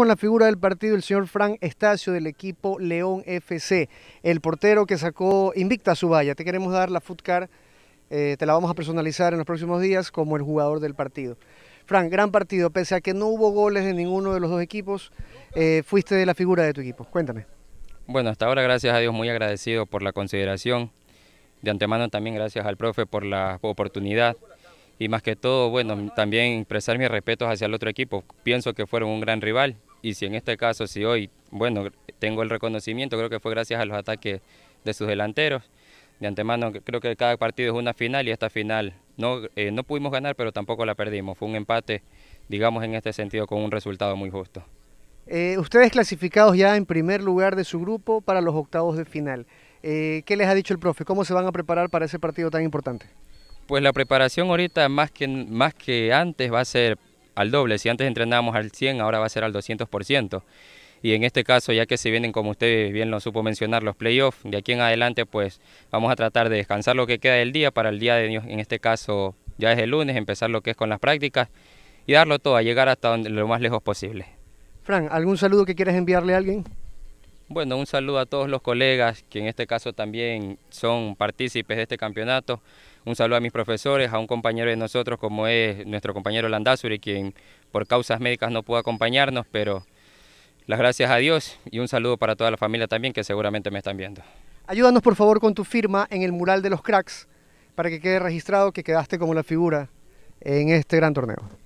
Con la figura del partido, el señor Frank Estacio del equipo León FC, el portero que sacó invicta a su valla. Te queremos dar la futcar eh, te la vamos a personalizar en los próximos días como el jugador del partido. Frank, gran partido, pese a que no hubo goles de ninguno de los dos equipos, eh, fuiste de la figura de tu equipo. Cuéntame. Bueno, hasta ahora gracias a Dios muy agradecido por la consideración. De antemano también gracias al profe por la oportunidad y más que todo, bueno, también expresar mis respetos hacia el otro equipo. Pienso que fueron un gran rival, y si en este caso, si hoy, bueno, tengo el reconocimiento, creo que fue gracias a los ataques de sus delanteros. De antemano, creo que cada partido es una final y esta final no, eh, no pudimos ganar, pero tampoco la perdimos. Fue un empate, digamos, en este sentido, con un resultado muy justo. Eh, ustedes clasificados ya en primer lugar de su grupo para los octavos de final. Eh, ¿Qué les ha dicho el profe? ¿Cómo se van a preparar para ese partido tan importante? Pues la preparación ahorita más que, más que antes va a ser al doble. Si antes entrenábamos al 100, ahora va a ser al 200%. Y en este caso, ya que se vienen, como usted bien lo supo mencionar, los playoffs, de aquí en adelante, pues vamos a tratar de descansar lo que queda del día para el día de en este caso, ya es el lunes, empezar lo que es con las prácticas y darlo todo, a llegar hasta donde, lo más lejos posible. Fran, ¿algún saludo que quieras enviarle a alguien? Bueno, un saludo a todos los colegas que en este caso también son partícipes de este campeonato. Un saludo a mis profesores, a un compañero de nosotros como es nuestro compañero Landazuri, quien por causas médicas no pudo acompañarnos, pero las gracias a Dios y un saludo para toda la familia también que seguramente me están viendo. Ayúdanos por favor con tu firma en el mural de los cracks para que quede registrado que quedaste como la figura en este gran torneo.